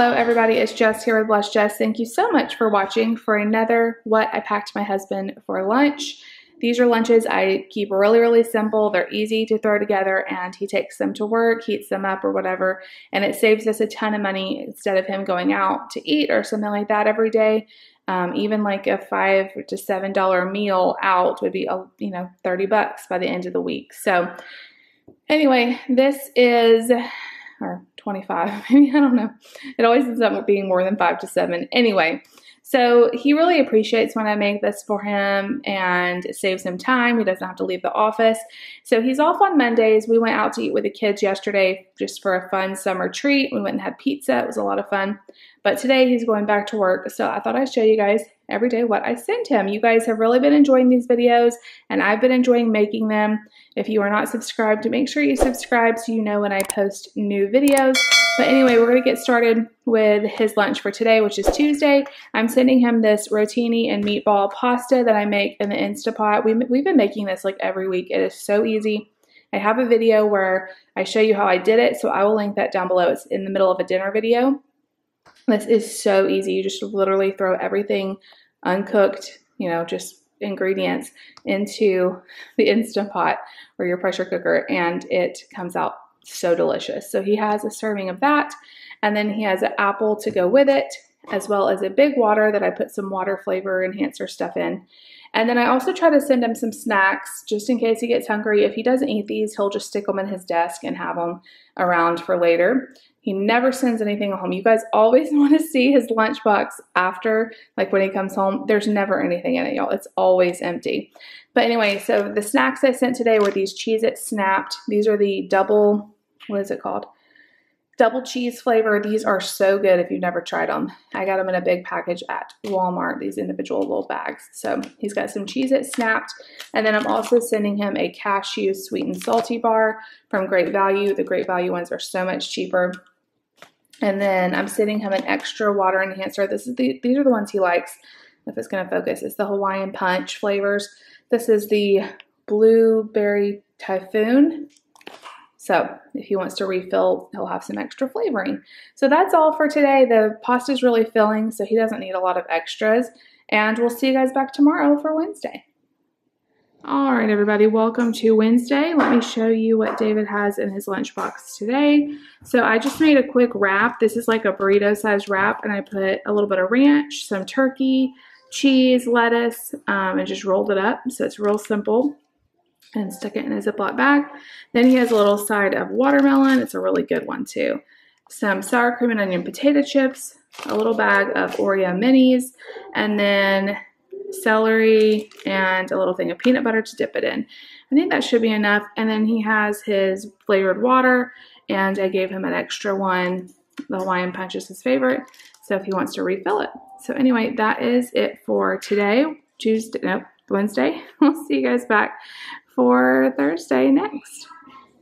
Hello everybody, it's Jess here with Blush Jess. Thank you so much for watching for another What I Packed My Husband for Lunch. These are lunches I keep really, really simple. They're easy to throw together and he takes them to work, heats them up or whatever, and it saves us a ton of money instead of him going out to eat or something like that every day. Um, even like a five to seven dollar meal out would be, a uh, you know, 30 bucks by the end of the week. So anyway, this is, or 25, maybe, I don't know. It always ends up being more than five to seven. Anyway, so he really appreciates when I make this for him and it saves him time. He doesn't have to leave the office. So he's off on Mondays. We went out to eat with the kids yesterday just for a fun summer treat. We went and had pizza. It was a lot of fun. But today he's going back to work. So I thought I'd show you guys every day what I send him. You guys have really been enjoying these videos and I've been enjoying making them. If you are not subscribed, make sure you subscribe so you know when I post new videos. But anyway, we're going to get started with his lunch for today, which is Tuesday. I'm sending him this rotini and meatball pasta that I make in the Instapot. We, we've been making this like every week. It is so easy. I have a video where I show you how I did it, so I will link that down below. It's in the middle of a dinner video. This is so easy. You just literally throw everything uncooked, you know, just ingredients into the Instant Pot or your pressure cooker, and it comes out so delicious. So he has a serving of that, and then he has an apple to go with it, as well as a big water that I put some water flavor enhancer stuff in. And then I also try to send him some snacks just in case he gets hungry. If he doesn't eat these, he'll just stick them in his desk and have them around for later. He never sends anything home. You guys always want to see his lunchbox after, like when he comes home. There's never anything in it, y'all. It's always empty. But anyway, so the snacks I sent today were these Cheez It Snapped. These are the double what is it called? Double cheese flavor. These are so good if you've never tried them. I got them in a big package at Walmart, these individual little bags. So he's got some cheese It Snapped. And then I'm also sending him a cashew sweet and salty bar from Great Value. The Great Value ones are so much cheaper. And then I'm sending him an extra water enhancer. This is the, these are the ones he likes. If it's going to focus, it's the Hawaiian Punch flavors. This is the Blueberry Typhoon so if he wants to refill, he'll have some extra flavoring. So that's all for today. The pasta is really filling, so he doesn't need a lot of extras. And we'll see you guys back tomorrow for Wednesday. All right, everybody, welcome to Wednesday. Let me show you what David has in his lunchbox today. So I just made a quick wrap. This is like a burrito-sized wrap, and I put a little bit of ranch, some turkey, cheese, lettuce, um, and just rolled it up. So it's real simple and stick it in a Ziploc bag. Then he has a little side of watermelon. It's a really good one too. Some sour cream and onion potato chips, a little bag of Oreo minis, and then celery and a little thing of peanut butter to dip it in. I think that should be enough. And then he has his flavored water, and I gave him an extra one. The Hawaiian Punch is his favorite, so if he wants to refill it. So anyway, that is it for today, Tuesday, no, Wednesday. We'll see you guys back for Thursday next.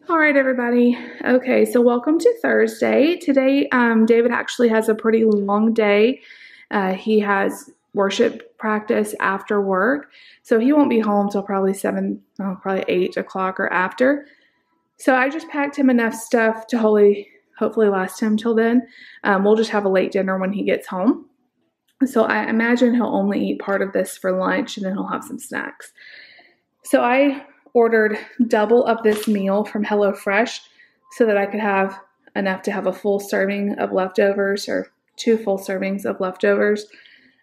All right, everybody. Okay, so welcome to Thursday. Today, um, David actually has a pretty long day. Uh, he has worship practice after work, so he won't be home till probably seven, probably eight o'clock or after. So I just packed him enough stuff to hopefully, hopefully last him till then. Um, we'll just have a late dinner when he gets home. So I imagine he'll only eat part of this for lunch, and then he'll have some snacks. So I ordered double of this meal from HelloFresh so that I could have enough to have a full serving of leftovers or two full servings of leftovers.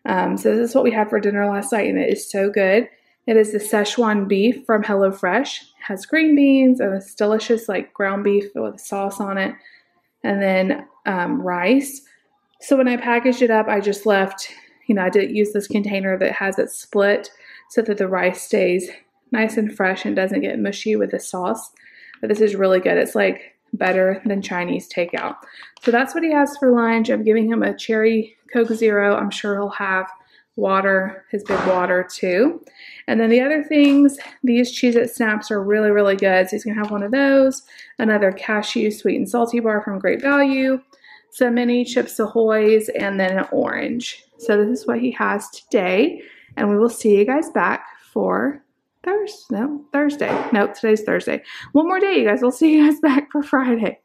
Um, so this is what we had for dinner last night, and it is so good. It is the Szechuan beef from HelloFresh. It has green beans and it's delicious, like ground beef with sauce on it, and then um, rice. So when I packaged it up, I just left, you know, I didn't use this container that has it split so that the rice stays nice and fresh and doesn't get mushy with the sauce. But this is really good. It's like better than Chinese takeout. So that's what he has for lunch. I'm giving him a cherry Coke Zero. I'm sure he'll have water, his big water too. And then the other things, these cheese It Snaps are really, really good. So he's gonna have one of those, another cashew sweet and salty bar from Great Value, some mini Chips Ahoy's, and then an orange. So this is what he has today. And we will see you guys back for Thursday. No, Thursday. No, today's Thursday. One more day, you guys. We'll see you guys back for Friday.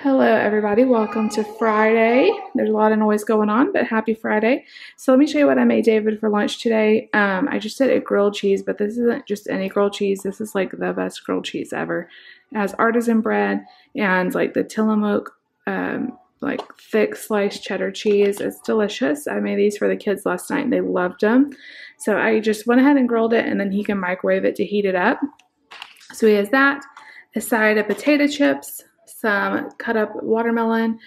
Hello, everybody. Welcome to Friday. There's a lot of noise going on, but happy Friday. So let me show you what I made David for lunch today. Um, I just did a grilled cheese, but this isn't just any grilled cheese. This is like the best grilled cheese ever. It has artisan bread and like the Tillamook um, like thick sliced cheddar cheese. It's delicious. I made these for the kids last night. They loved them. So I just went ahead and grilled it and then he can microwave it to heat it up. So he has that, a side of potato chips, some cut up watermelon.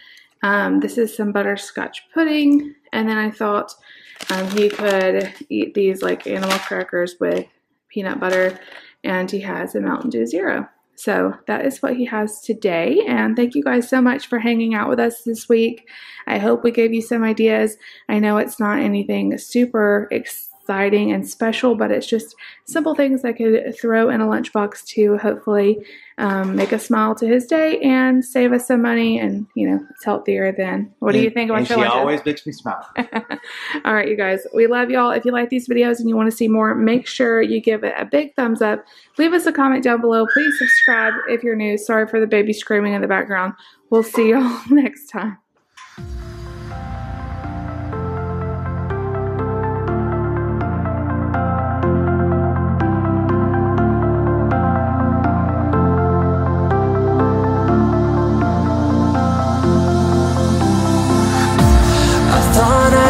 Um, this is some butterscotch pudding. And then I thought um, he could eat these like animal crackers with peanut butter and he has a Mountain Dew Zero. So that is what he has today. And thank you guys so much for hanging out with us this week. I hope we gave you some ideas. I know it's not anything super exciting exciting and special, but it's just simple things I could throw in a lunchbox to hopefully um, make a smile to his day and save us some money. And, you know, it's healthier than. What do you think about and your She lunches? always makes me smile. All right, you guys. We love y'all. If you like these videos and you want to see more, make sure you give it a big thumbs up. Leave us a comment down below. Please subscribe if you're new. Sorry for the baby screaming in the background. We'll see y'all next time.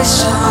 Sunshine.